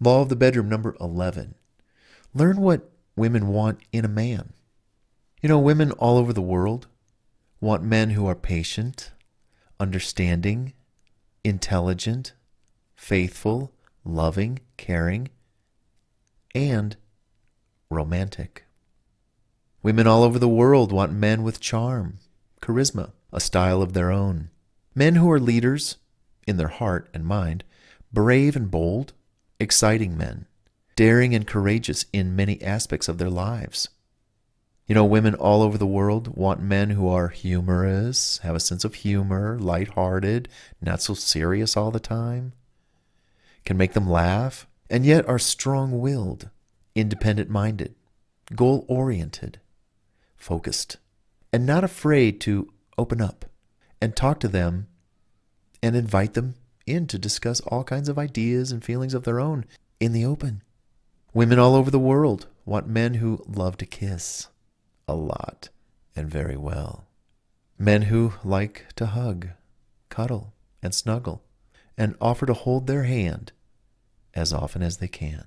Law of the bedroom number 11. Learn what women want in a man. You know, women all over the world want men who are patient, understanding, intelligent, faithful, loving, caring, and romantic. Women all over the world want men with charm, charisma, a style of their own. Men who are leaders in their heart and mind, brave and bold, exciting men, daring and courageous in many aspects of their lives. You know, women all over the world want men who are humorous, have a sense of humor, lighthearted, not so serious all the time, can make them laugh, and yet are strong willed, independent minded, goal oriented, focused, and not afraid to open up and talk to them and invite them in to discuss all kinds of ideas and feelings of their own in the open. Women all over the world want men who love to kiss a lot and very well. Men who like to hug, cuddle, and snuggle, and offer to hold their hand as often as they can.